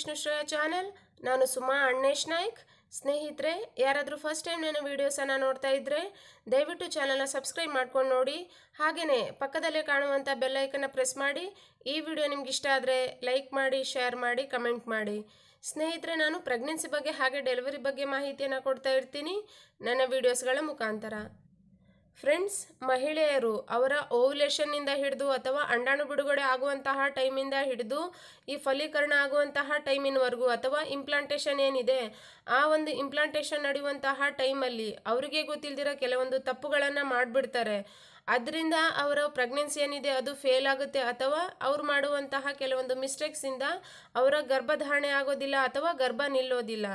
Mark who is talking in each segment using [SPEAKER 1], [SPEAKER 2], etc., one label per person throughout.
[SPEAKER 1] ಶ್ರೇಯ channel ನಾನು ಸುಮಾ ಅಣ್ಣೇಶ್ ನಾಯ್ಕ್ ಸ್ನೇಹಿತರೆ ಯಾರಾದರೂ ಫಸ್ಟ್ ಟೈಮ್ ನನ್ನ ವೀಡಿಯೋಸನ್ನು ನೋಡ್ತಾ ಇದ್ದರೆ ದಯವಿಟ್ಟು ಚಾನೆಲ್ನ ಸಬ್ಸ್ಕ್ರೈಬ್ ಮಾಡ್ಕೊಂಡು ನೋಡಿ ಹಾಗೆಯೇ ಪಕ್ಕದಲ್ಲೇ ಕಾಣುವಂಥ ಬೆಲ್ಲೈಕನ್ನ ಪ್ರೆಸ್ ಮಾಡಿ ಈ ವಿಡಿಯೋ ನಿಮ್ಗೆ ಇಷ್ಟ ಆದರೆ ಲೈಕ್ ಮಾಡಿ ಶೇರ್ ಮಾಡಿ ಕಮೆಂಟ್ ಮಾಡಿ ಸ್ನೇಹಿತರೆ ನಾನು ಪ್ರೆಗ್ನೆನ್ಸಿ ಬಗ್ಗೆ ಹಾಗೆ ಡೆಲಿವರಿ ಬಗ್ಗೆ ಮಾಹಿತಿಯನ್ನು ಕೊಡ್ತಾ ಇರ್ತೀನಿ ನನ್ನ ವೀಡಿಯೋಸ್ಗಳ ಮುಖಾಂತರ ಫ್ರೆಂಡ್ಸ್ ಮಹಿಳೆಯರು ಅವರ ಓವ್ಯುಲೇಷನ್ನಿಂದ ಹಿಡಿದು ಅಥವಾ ಅಂಡಾಣು ಬಿಡುಗಡೆ ಆಗುವಂತಹ ಟೈಮಿಂದ ಹಿಡಿದು ಈ ಫಲೀಕರಣ ಆಗುವಂತಹ ಟೈಮಿನವರೆಗೂ ಅಥವಾ ಇಂಪ್ಲಾಂಟೇಷನ್ ಏನಿದೆ ಆ ಒಂದು ಇಂಪ್ಲಾಂಟೇಷನ್ ನಡೆಯುವಂತಹ ಟೈಮಲ್ಲಿ ಅವರಿಗೆ ಗೊತ್ತಿಲ್ಲದಿರೋ ಕೆಲವೊಂದು ತಪ್ಪುಗಳನ್ನು ಮಾಡಿಬಿಡ್ತಾರೆ ಅದರಿಂದ ಅವರ ಪ್ರೆಗ್ನೆನ್ಸಿ ಏನಿದೆ ಅದು ಫೇಲ್ ಆಗುತ್ತೆ ಅಥವಾ ಅವ್ರು ಮಾಡುವಂತಹ ಕೆಲವೊಂದು ಮಿಸ್ಟೇಕ್ಸಿಂದ ಅವರ ಗರ್ಭಧಾರಣೆ ಆಗೋದಿಲ್ಲ ಅಥವಾ ಗರ್ಭ ನಿಲ್ಲೋದಿಲ್ಲ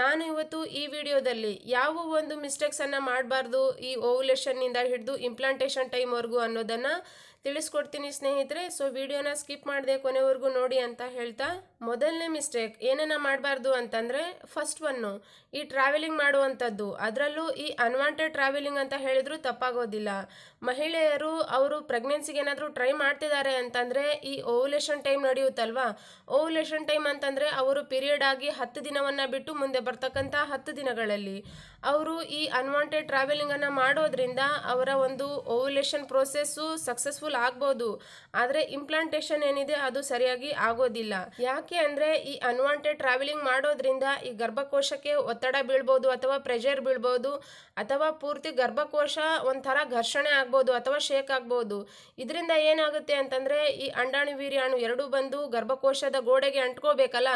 [SPEAKER 1] ನಾನು ಇವತ್ತು ಈ ವಿಡಿಯೋದಲ್ಲಿ ಯಾವ ಒಂದು ಮಿಸ್ಟೇಕ್ಸನ್ನು ಮಾಡಬಾರ್ದು ಈ ಓವುಲೇಷನ್ನಿಂದ ಹಿಡಿದು ಇಂಪ್ಲಾಂಟೇಷನ್ ಟೈಮ್ವರೆಗೂ ಅನ್ನೋದನ್ನು ತಿಳಿಸ್ಕೊಡ್ತೀನಿ ಸ್ನೇಹಿತರೆ ಸೊ ವಿಡಿಯೋನ ಸ್ಕಿಪ್ ಮಾಡಿದೆ ಕೊನೆವರೆಗೂ ನೋಡಿ ಅಂತ ಹೇಳ್ತಾ ಮೊದಲನೇ ಮಿಸ್ಟೇಕ್ ಏನೇನ ಮಾಡಬಾರ್ದು ಅಂತಂದರೆ ಫಸ್ಟ್ ಒನ್ನು ಈ ಟ್ರಾವೆಲಿಂಗ್ ಮಾಡುವಂಥದ್ದು ಅದರಲ್ಲೂ ಈ ಅನ್ವಾಂಟೆಡ್ ಟ್ರಾವೆಲಿಂಗ್ ಅಂತ ಹೇಳಿದರೂ ತಪ್ಪಾಗೋದಿಲ್ಲ ಮಹಿಳೆಯರು ಅವರು ಪ್ರೆಗ್ನೆನ್ಸಿಗೆ ಏನಾದರೂ ಟ್ರೈ ಮಾಡ್ತಿದ್ದಾರೆ ಅಂತಂದರೆ ಈ ಓವುಲೇಷನ್ ಟೈಮ್ ನಡೆಯುತ್ತಲ್ವಾ ಓವುಲೇಷನ್ ಟೈಮ್ ಅಂತಂದರೆ ಅವರು ಪೀರಿಯಡ್ ಆಗಿ ಹತ್ತು ದಿನವನ್ನು ಬಿಟ್ಟು ಮುಂದೆ ಬರ್ತಕ್ಕಂಥ ಹತ್ತು ದಿನಗಳಲ್ಲಿ ಅವರು ಈ ಅನ್ವಾಂಟೆಡ್ ಟ್ರಾವೆಲಿಂಗನ್ನು ಮಾಡೋದ್ರಿಂದ ಅವರ ಒಂದು ಓವುಲೇಷನ್ ಪ್ರೋಸೆಸ್ಸು ಸಕ್ಸಸ್ಫುಲ್ ಸಕ್ಸಸ್ಫುಲ್ ಆಗ್ಬೋದು ಆದರೆ ಇಂಪ್ಲಾಂಟೇಷನ್ ಏನಿದೆ ಅದು ಸರಿಯಾಗಿ ಆಗೋದಿಲ್ಲ ಯಾಕೆ ಅಂದರೆ ಈ ಅನ್ವಾಂಟೆಡ್ ಟ್ರಾವೆಲಿಂಗ್ ಮಾಡೋದ್ರಿಂದ ಈ ಗರ್ಭಕೋಶಕ್ಕೆ ಒತ್ತಡ ಬೀಳ್ಬೋದು ಅಥವಾ ಪ್ರೆಷರ್ ಬೀಳ್ಬೋದು ಅಥವಾ ಪೂರ್ತಿ ಗರ್ಭಕೋಶ ಒಂಥರ ಘರ್ಷಣೆ ಆಗ್ಬೋದು ಅಥವಾ ಶೇಕ್ ಆಗ್ಬೋದು ಇದರಿಂದ ಏನಾಗುತ್ತೆ ಅಂತಂದರೆ ಈ ಅಂಡಾಣು ವೀರ್ಯಾಣು ಎರಡೂ ಬಂದು ಗರ್ಭಕೋಶದ ಗೋಡೆಗೆ ಅಂಟ್ಕೋಬೇಕಲ್ಲ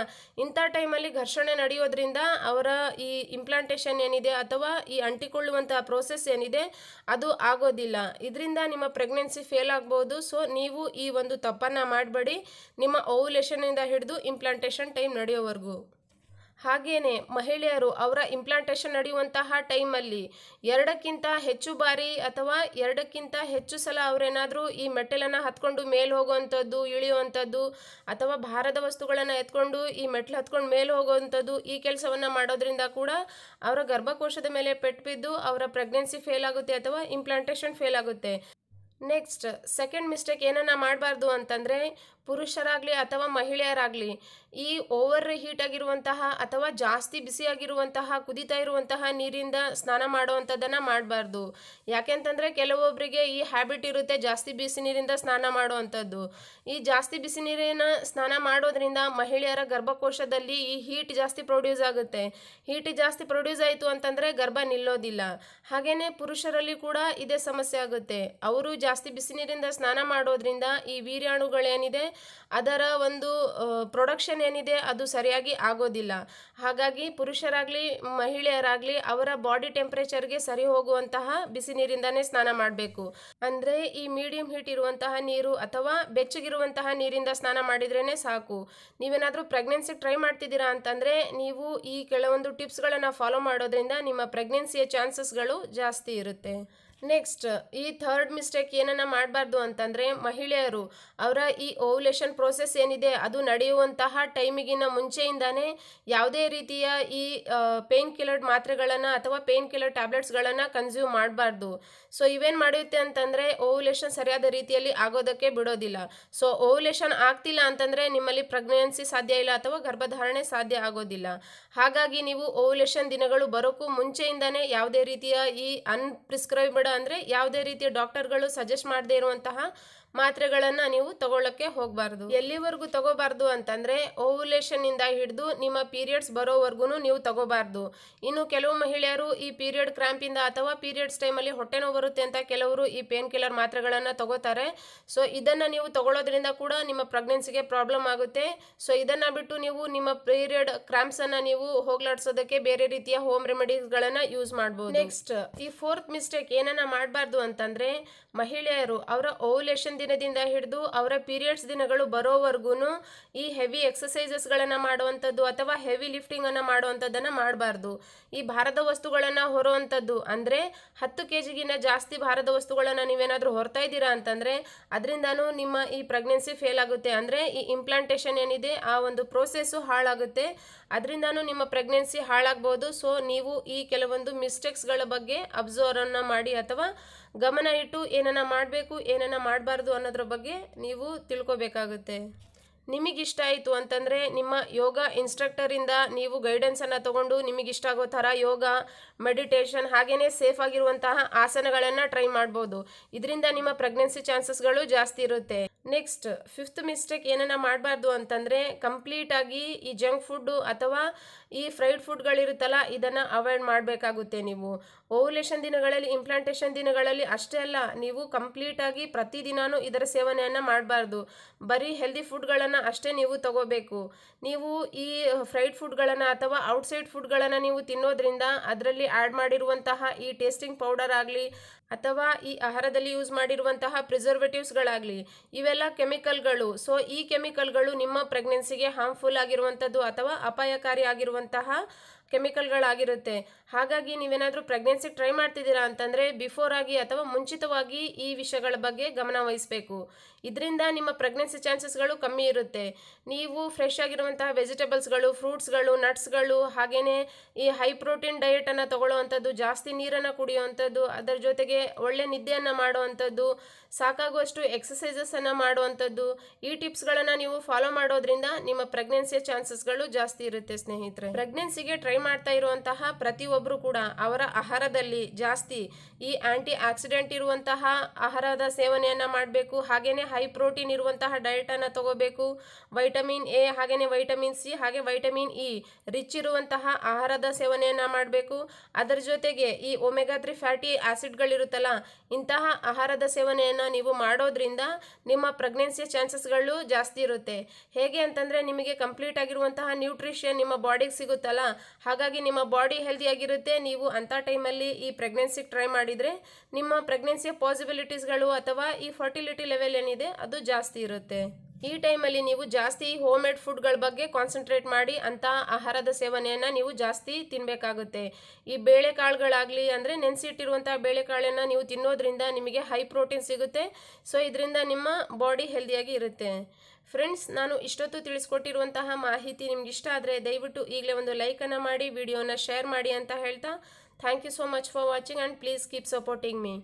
[SPEAKER 1] ಇಂಥ ಟೈಮಲ್ಲಿ ಘರ್ಷಣೆ ನಡೆಯೋದ್ರಿಂದ ಅವರ ಈ ಇಂಪ್ಲಾಂಟೇಷನ್ ಏನಿದೆ ಅಥವಾ ಈ ಅಂಟಿಕೊಳ್ಳುವಂತಹ ಪ್ರೋಸೆಸ್ ಏನಿದೆ ಅದು ಆಗೋದಿಲ್ಲ ಇದರಿಂದ ನಿಮ್ಮ ಪ್ರೆಗ್ನೆನ್ಸಿ ಫೇಲ್ ಆಗ ಆಗ್ಬೋದು ಸೊ ನೀವು ಈ ಒಂದು ತಪ್ಪನ್ನು ಮಾಡಬೇಡಿ ನಿಮ್ಮ ಓವುಲೇಷನಿಂದ ಹಿಡಿದು ಇಂಪ್ಲಾಂಟೇಷನ್ ಟೈಮ್ ನಡೆಯೋವರೆಗೂ ಹಾಗೆಯೇ ಮಹಿಳೆಯರು ಅವರ ಇಂಪ್ಲಾಂಟೇಷನ್ ನಡೆಯುವಂತಹ ಟೈಮಲ್ಲಿ ಎರಡಕ್ಕಿಂತ ಹೆಚ್ಚು ಬಾರಿ ಅಥವಾ ಎರಡಕ್ಕಿಂತ ಹೆಚ್ಚು ಸಲ ಅವರೇನಾದರೂ ಈ ಮೆಟ್ಟಲನ್ನು ಹತ್ಕೊಂಡು ಮೇಲೆ ಹೋಗುವಂಥದ್ದು ಇಳಿಯುವಂಥದ್ದು ಅಥವಾ ಭಾರದ ವಸ್ತುಗಳನ್ನು ಎತ್ಕೊಂಡು ಈ ಮೆಟ್ಲು ಹತ್ಕೊಂಡು ಮೇಲೆ ಹೋಗುವಂಥದ್ದು ಈ ಕೆಲಸವನ್ನು ಮಾಡೋದ್ರಿಂದ ಕೂಡ ಅವರ ಗರ್ಭಕೋಶದ ಮೇಲೆ ಪೆಟ್ಟು ಬಿದ್ದು ಅವರ ಪ್ರೆಗ್ನೆನ್ಸಿ ಫೇಲ್ ಆಗುತ್ತೆ ಅಥವಾ ಇಂಪ್ಲಾಂಟೇಷನ್ ಫೇಲ್ ಆಗುತ್ತೆ ನೆಕ್ಸ್ಟ್ ಸೆಕೆಂಡ್ ಮಿಸ್ಟೇಕ್ ಏನನ್ನ ಮಾಡಬಾರ್ದು ಅಂತಂದರೆ ಪುರುಷರಾಗಲಿ ಅಥವಾ ಮಹಿಳೆಯರಾಗಲಿ ಈ ಓವರ್ ಹೀಟ್ ಆಗಿರುವಂತಹ ಅಥವಾ ಜಾಸ್ತಿ ಬಿಸಿಯಾಗಿರುವಂತಹ ಕುದಿತಾ ಇರುವಂತಹ ನೀರಿಂದ ಸ್ನಾನ ಮಾಡುವಂಥದ್ದನ್ನು ಮಾಡಬಾರ್ದು ಯಾಕೆಂತಂದರೆ ಕೆಲವೊಬ್ಬರಿಗೆ ಈ ಹ್ಯಾಬಿಟ್ ಇರುತ್ತೆ ಜಾಸ್ತಿ ಬಿಸಿ ನೀರಿಂದ ಸ್ನಾನ ಮಾಡುವಂಥದ್ದು ಈ ಜಾಸ್ತಿ ಬಿಸಿ ನೀರಿನ ಸ್ನಾನ ಮಾಡೋದ್ರಿಂದ ಮಹಿಳೆಯರ ಗರ್ಭಕೋಶದಲ್ಲಿ ಈ ಹೀಟ್ ಜಾಸ್ತಿ ಪ್ರೊಡ್ಯೂಸ್ ಆಗುತ್ತೆ ಹೀಟ್ ಜಾಸ್ತಿ ಪ್ರೊಡ್ಯೂಸ್ ಆಯಿತು ಅಂತಂದರೆ ಗರ್ಭ ನಿಲ್ಲೋದಿಲ್ಲ ಹಾಗೆಯೇ ಪುರುಷರಲ್ಲಿ ಕೂಡ ಇದೇ ಸಮಸ್ಯೆ ಆಗುತ್ತೆ ಅವರು ಜಾಸ್ತಿ ಬಿಸಿ ನೀರಿಂದ ಸ್ನಾನ ಮಾಡೋದ್ರಿಂದ ಈ ವೀರ್ಯಾಣುಗಳೇನಿದೆ ಅದರ ಒಂದು ಪ್ರೊಡಕ್ಷನ್ ಏನಿದೆ ಅದು ಸರಿಯಾಗಿ ಆಗೋದಿಲ್ಲ ಹಾಗಾಗಿ ಪುರುಷರಾಗಲಿ ಮಹಿಳೆಯರಾಗಲಿ ಅವರ ಬಾಡಿ ಟೆಂಪ್ರೇಚರ್ಗೆ ಸರಿ ಹೋಗುವಂತಹ ಬಿಸಿ ನೀರಿಂದನೇ ಸ್ನಾನ ಮಾಡಬೇಕು ಅಂದರೆ ಈ ಮೀಡಿಯಂ ಹೀಟ್ ಇರುವಂತಹ ನೀರು ಅಥವಾ ಬೆಚ್ಚಗಿರುವಂತಹ ನೀರಿಂದ ಸ್ನಾನ ಮಾಡಿದ್ರೇ ಸಾಕು ನೀವೇನಾದರೂ ಪ್ರೆಗ್ನೆನ್ಸಿ ಟ್ರೈ ಮಾಡ್ತಿದ್ದೀರಾ ಅಂತಂದರೆ ನೀವು ಈ ಕೆಲವೊಂದು ಟಿಪ್ಸ್ಗಳನ್ನು ಫಾಲೋ ಮಾಡೋದ್ರಿಂದ ನಿಮ್ಮ ಪ್ರೆಗ್ನೆನ್ಸಿಯ ಚಾನ್ಸಸ್ಗಳು ಜಾಸ್ತಿ ಇರುತ್ತೆ ನೆಕ್ಸ್ಟ್ ಈ ಥರ್ಡ್ ಮಿಸ್ಟೇಕ್ ಏನನ್ನ ಮಾಡಬಾರ್ದು ಅಂತಂದರೆ ಮಹಿಳೆಯರು ಅವರ ಈ ಓವ್ಯುಲೇಷನ್ ಪ್ರೋಸೆಸ್ ಏನಿದೆ ಅದು ನಡೆಯುವಂತಹ ಟೈಮಿಗಿನ ಮುಂಚೆಯಿಂದಾನೇ ಯಾವುದೇ ರೀತಿಯ ಈ ಪೇನ್ ಕಿಲ್ಲರ್ ಮಾತ್ರೆಗಳನ್ನು ಅಥವಾ ಪೇನ್ ಕಿಲ್ಲರ್ ಟ್ಯಾಬ್ಲೆಟ್ಸ್ಗಳನ್ನು ಕನ್ಸ್ಯೂಮ್ ಮಾಡಬಾರ್ದು ಸೊ ಇವೇನು ಮಾಡುತ್ತೆ ಅಂತಂದರೆ ಓವ್ಯುಲೇಷನ್ ಸರಿಯಾದ ರೀತಿಯಲ್ಲಿ ಆಗೋದಕ್ಕೆ ಬಿಡೋದಿಲ್ಲ ಸೊ ಓವ್ಯುಲೇಷನ್ ಆಗ್ತಿಲ್ಲ ಅಂತಂದರೆ ನಿಮ್ಮಲ್ಲಿ ಪ್ರೆಗ್ನೆನ್ಸಿ ಸಾಧ್ಯ ಇಲ್ಲ ಅಥವಾ ಗರ್ಭಧಾರಣೆ ಸಾಧ್ಯ ಆಗೋದಿಲ್ಲ ಹಾಗಾಗಿ ನೀವು ಓವ್ಯುಲೇಷನ್ ದಿನಗಳು ಬರೋಕ್ಕೂ ಮುಂಚೆಯಿಂದಾನೇ ಯಾವುದೇ ರೀತಿಯ ಈ ಅನ್ಪ್ರಿಸ್ಕ್ರೈಬ್ ಅಂದ್ರೆ ಅಂದರೆ ಯಾವುದೇ ರೀತಿಯ ಡಾಕ್ಟರ್ಗಳು ಸಜೆಸ್ಟ್ ಮಾಡದೇ ಇರುವಂತಹ ಮಾತ್ರೆಗಳನ್ನ ನೀವು ತಗೊಳ್ಳಕ್ಕೆ ಹೋಗಬಾರ್ದು ಎಲ್ಲಿವರೆಗೂ ತಗೋಬಾರ್ದು ಅಂತಂದ್ರೆ ಓವುಲೇಷನ್ ಇಂದ ಹಿಡಿದು ನಿಮ್ಮ ಪೀರಿಯಡ್ಸ್ ಬರೋವರೆಗೂ ನೀವು ತಗೋಬಾರ್ದು ಇನ್ನು ಕೆಲವು ಮಹಿಳೆಯರು ಈ ಪೀರಿಯಡ್ ಕ್ರಾಂಪ್ ಇಂದ ಅಥವಾ ಪೀರಿಯಡ್ಸ್ ಅಲ್ಲಿ ಹೊಟ್ಟೆ ನೋವು ಬರುತ್ತೆ ಅಂತ ಕೆಲವರು ಈ ಪೇನ್ ಕಿಲ್ಲರ್ ಮಾತ್ರೆಗಳನ್ನ ತಗೋತಾರೆ ಸೊ ಇದನ್ನ ನೀವು ತಗೊಳ್ಳೋದ್ರಿಂದ ಕೂಡ ನಿಮ್ಮ ಪ್ರೆಗ್ನೆನ್ಸಿಗೆ ಪ್ರಾಬ್ಲಮ್ ಆಗುತ್ತೆ ಸೊ ಇದನ್ನ ಬಿಟ್ಟು ನೀವು ನಿಮ್ಮ ಪೀರಿಯಡ್ ಕ್ರಾಂಪ್ಸ್ ಅನ್ನ ನೀವು ಹೋಗ್ಲಾಡ್ಸೋದಕ್ಕೆ ಬೇರೆ ರೀತಿಯ ಹೋಮ್ ರೆಮಿಡೀಸ್ ಗಳನ್ನ ಯೂಸ್ ಮಾಡಬಹುದು ನೆಕ್ಸ್ಟ್ ಈ ಫೋರ್ತ್ ಮಿಸ್ಟೇಕ್ ಏನನ್ನ ಮಾಡಬಾರ್ದು ಅಂತಂದ್ರೆ ಮಹಿಳೆಯರು ಅವರ ಓವುಲೇಷನ್ ದಿನದಿಂದ ಹಿಡಿದು ಅವರ ಪೀರಿಯಡ್ಸ್ ದಿನಗಳು ಬರೋವರೆಗೂ ಈ ಹೆವಿ ಗಳನ್ನ ಮಾಡುವಂಥದ್ದು ಅಥವಾ ಹೆವಿ ಲಿಫ್ಟಿಂಗ್ ಅನ್ನ ಮಾಡುವಂಥದ್ದನ್ನು ಮಾಡಬಾರ್ದು ಈ ಭಾರದ ವಸ್ತುಗಳನ್ನು ಹೊರುವಂಥದ್ದು ಅಂದ್ರೆ ಹತ್ತು ಕೆ ಜಿಗಿನ್ನ ಜಾಸ್ತಿ ಭಾರದ ವಸ್ತುಗಳನ್ನು ನೀವೇನಾದರೂ ಹೊರ್ತಾ ಇದ್ದೀರಾ ಅಂತಂದ್ರೆ ಅದರಿಂದನೂ ನಿಮ್ಮ ಈ ಪ್ರೆಗ್ನೆನ್ಸಿ ಫೇಲ್ ಆಗುತ್ತೆ ಅಂದರೆ ಈ ಇಂಪ್ಲಾಂಟೇಶನ್ ಏನಿದೆ ಆ ಒಂದು ಪ್ರೋಸೆಸ್ಸು ಹಾಳಾಗುತ್ತೆ ಅದರಿಂದನೂ ನಿಮ್ಮ ಪ್ರೆಗ್ನೆನ್ಸಿ ಹಾಳಾಗ್ಬೋದು ಸೊ ನೀವು ಈ ಕೆಲವೊಂದು ಮಿಸ್ಟೇಕ್ಸ್ಗಳ ಬಗ್ಗೆ ಅಬ್ಸರ್ವನ್ನ ಮಾಡಿ ಅಥವಾ ಗಮನ ಇಟ್ಟು ಏನನ್ನ ಮಾಡಬೇಕು ಏನನ್ನ ಮಾಡಬಾರ್ದು ಅನ್ನೋದ್ರ ಬಗ್ಗೆ ನೀವು ತಿಳ್ಕೊಬೇಕಾಗುತ್ತೆ ನಿಮಗಿಷ್ಟ ಆಯಿತು ಅಂತಂದರೆ ನಿಮ್ಮ ಯೋಗ ಇನ್ಸ್ಟ್ರಕ್ಟರಿಂದ ನೀವು ಗೈಡೆನ್ಸನ್ನು ತಗೊಂಡು ನಿಮಗಿಷ್ಟ ಆಗೋ ಥರ ಯೋಗ ಮೆಡಿಟೇಷನ್ ಹಾಗೆಯೇ ಸೇಫ್ ಆಗಿರುವಂತಹ ಆಸನಗಳನ್ನು ಟ್ರೈ ಮಾಡ್ಬೋದು ಇದರಿಂದ ನಿಮ್ಮ ಪ್ರೆಗ್ನೆನ್ಸಿ ಚಾನ್ಸಸ್ಗಳು ಜಾಸ್ತಿ ಇರುತ್ತೆ ನೆಕ್ಸ್ಟ್ ಫಿಫ್ತ್ ಮಿಸ್ಟೇಕ್ ಏನನ್ನ ಮಾಡಬಾರ್ದು ಅಂತಂದರೆ ಕಂಪ್ಲೀಟಾಗಿ ಈ ಜಂಕ್ ಫುಡ್ಡು ಅಥವಾ ಈ ಫ್ರೈಡ್ ಫುಡ್ಗಳಿರುತ್ತಲ್ಲ ಇದನ್ನು ಅವಾಯ್ಡ್ ಮಾಡಬೇಕಾಗುತ್ತೆ ನೀವು ಓವುಲೇಷನ್ ದಿನಗಳಲ್ಲಿ ಇಂಪ್ಲಾಂಟೇಷನ್ ದಿನಗಳಲ್ಲಿ ಅಷ್ಟೇ ಅಲ್ಲ ನೀವು ಕಂಪ್ಲೀಟಾಗಿ ಪ್ರತಿದಿನವೂ ಇದರ ಸೇವನೆಯನ್ನು ಮಾಡಬಾರ್ದು ಬರೀ ಹೆಲ್ದಿ ಫುಡ್ಗಳನ್ನು ಅಷ್ಟೇ ನೀವು ತಗೋಬೇಕು ನೀವು ಈ ಫ್ರೈಡ್ ಫುಡ್ಗಳನ್ನು ಅಥವಾ ಔಟ್ಸೈಡ್ ಫುಡ್ಗಳನ್ನು ನೀವು ತಿನ್ನೋದ್ರಿಂದ ಅದರಲ್ಲಿ ಆ್ಯಡ್ ಮಾಡಿರುವಂತಹ ಈ ಟೇಸ್ಟಿಂಗ್ ಪೌಡರ್ ಆಗಲಿ ಅಥವಾ ಈ ಆಹಾರದಲ್ಲಿ ಯೂಸ್ ಮಾಡಿರುವಂತಹ ಪ್ರಿಸರ್ವೇಟಿವ್ಸ್ಗಳಾಗಲಿ ಇವೆಲ್ಲ ಕೆಮಿಕಲ್ಗಳು ಸೊ ಈ ಕೆಮಿಕಲ್ಗಳು ನಿಮ್ಮ ಪ್ರೆಗ್ನೆನ್ಸಿಗೆ ಹಾರ್ಮ್ಫುಲ್ ಆಗಿರುವಂಥದ್ದು ಅಥವಾ ಅಪಾಯಕಾರಿ ಆಗಿರುವಂತಹ ಕೆಮಿಕಲ್ಗಳಾಗಿರುತ್ತೆ ಹಾಗಾಗಿ ನೀವೇನಾದರೂ ಪ್ರೆಗ್ನೆನ್ಸಿ ಟ್ರೈ ಮಾಡ್ತಿದ್ದೀರಾ ಅಂತಂದರೆ ಬಿಫೋರ್ ಆಗಿ ಅಥವಾ ಮುಂಚಿತವಾಗಿ ಈ ವಿಷಯಗಳ ಬಗ್ಗೆ ಗಮನ ವಹಿಸಬೇಕು ಇದರಿಂದ ನಿಮ್ಮ ಪ್ರೆಗ್ನೆನ್ಸಿ ಚಾನ್ಸಸ್ಗಳು ಕಮ್ಮಿ ಇರುತ್ತೆ ನೀವು ಫ್ರೆಶ್ ಆಗಿರುವಂತಹ ವೆಜಿಟೇಬಲ್ಸ್ಗಳು ಫ್ರೂಟ್ಸ್ಗಳು ನಟ್ಸ್ಗಳು ಹಾಗೆಯೇ ಈ ಹೈ ಪ್ರೋಟೀನ್ ಡಯೆಟನ್ನು ತೊಗೊಳ್ಳೋವಂಥದ್ದು ಜಾಸ್ತಿ ನೀರನ್ನು ಕುಡಿಯುವಂಥದ್ದು ಅದರ ಜೊತೆಗೆ ಒಳ್ಳೆ ನಿದ್ದೆಯನ್ನು ಮಾಡುವಂಥದ್ದು ಸಾಕಾಗುವಷ್ಟು ಎಕ್ಸಸೈಸಸ್ಸನ್ನು ಮಾಡುವಂಥದ್ದು ಈ ಟಿಪ್ಸ್ಗಳನ್ನು ನೀವು ಫಾಲೋ ಮಾಡೋದ್ರಿಂದ ನಿಮ್ಮ ಪ್ರೆಗ್ನೆನ್ಸಿಯ ಚಾನ್ಸಸ್ಗಳು ಜಾಸ್ತಿ ಇರುತ್ತೆ ಸ್ನೇಹಿತರೆ ಪ್ರೆಗ್ನೆನ್ಸಿಗೆ ಟ್ರೈ ಮಾಡ್ತಾ ಇರುವಂತಹ ಪ್ರತಿಯೊಬ್ಬರು ಕೂಡ ಅವರ ಆಹಾರದಲ್ಲಿ ಜಾಸ್ತಿ ಈ ಆ್ಯಂಟಿ ಆಕ್ಸಿಡೆಂಟ್ ಇರುವಂತಹ ಆಹಾರದ ಸೇವನೆಯನ್ನು ಮಾಡಬೇಕು ಹಾಗೆಯೇ ಹೈ ಪ್ರೋಟೀನ್ ಇರುವಂತಹ ಡಯಟನ್ನು ತಗೋಬೇಕು ವೈಟಮಿನ್ ಎ ಹಾಗೆಯೇ ವೈಟಮಿನ್ ಸಿ ಹಾಗೆ ವೈಟಮಿನ್ ಇ ರಿಚ್ ಇರುವಂತಹ ಆಹಾರದ ಸೇವನೆಯನ್ನು ಮಾಡಬೇಕು ಅದರ ಜೊತೆಗೆ ಈ ಒಮೆಗಾ ತ್ರೀ ಫ್ಯಾಟಿ ಆ್ಯಸಿಡ್ಗಳಿರುತ್ತಲ್ಲ ಇಂತಹ ಆಹಾರದ ಸೇವನೆಯನ್ನು ನೀವು ಮಾಡೋದ್ರಿಂದ ನಿಮ್ಮ ಪ್ರೆಗ್ನೆನ್ಸಿಯ ಚಾನ್ಸಸ್ಗಳು ಜಾಸ್ತಿ ಇರುತ್ತೆ ಹೇಗೆ ಅಂತಂದರೆ ನಿಮಗೆ ಕಂಪ್ಲೀಟ್ ಆಗಿರುವಂತಹ ನ್ಯೂಟ್ರಿಷನ್ ನಿಮ್ಮ ಬಾಡಿಗೆ ಸಿಗುತ್ತಲ್ಲ ಹಾಗಾಗಿ ನಿಮ್ಮ ಬಾಡಿ ಹೆಲ್ದಿಯಾಗಿರುತ್ತೆ ನೀವು ಅಂಥ ಟೈಮಲ್ಲಿ ಈ ಪ್ರೆಗ್ನೆನ್ಸಿಗೆ ಟ್ರೈ ಮಾಡಿದರೆ ನಿಮ್ಮ ಪ್ರೆಗ್ನೆನ್ಸಿಯ ಪಾಸಿಬಿಲಿಟೀಸ್ಗಳು ಅಥವಾ ಈ ಫರ್ಟಿಲಿಟಿ ಲೆವೆಲ್ ಏನಿದೆ ಅದು ಜಾಸ್ತಿ ಇರುತ್ತೆ ಈ ಟೈಮಲ್ಲಿ ನೀವು ಜಾಸ್ತಿ ಹೋಮ್ ಮೇಡ್ ಫುಡ್ಗಳ ಬಗ್ಗೆ ಕಾನ್ಸಂಟ್ರೇಟ್ ಮಾಡಿ ಅಂತ ಆಹಾರದ ಸೇವನೆಯನ್ನು ನೀವು ಜಾಸ್ತಿ ತಿನ್ನಬೇಕಾಗುತ್ತೆ ಈ ಬೇಳೆಕಾಳುಗಳಾಗಲಿ ಅಂದರೆ ನೆನೆಸಿಟ್ಟಿರುವಂಥ ಬೇಳೆಕಾಳನ್ನು ನೀವು ತಿನ್ನೋದ್ರಿಂದ ನಿಮಗೆ ಹೈ ಪ್ರೋಟೀನ್ ಸಿಗುತ್ತೆ ಸೊ ಇದರಿಂದ ನಿಮ್ಮ ಬಾಡಿ ಹೆಲ್ದಿಯಾಗಿ ಇರುತ್ತೆ ಫ್ರೆಂಡ್ಸ್ ನಾನು ಇಷ್ಟೊತ್ತು ತಿಳಿಸ್ಕೊಟ್ಟಿರುವಂತಹ ಮಾಹಿತಿ ನಿಮ್ಗೆ ಇಷ್ಟ ಆದರೆ ದಯವಿಟ್ಟು ಈಗಲೇ ಒಂದು ಲೈಕನ್ನು ಮಾಡಿ ವಿಡಿಯೋನ ಶೇರ್ ಮಾಡಿ ಅಂತ ಹೇಳ್ತಾ Thank you so much for watching and please keep supporting me.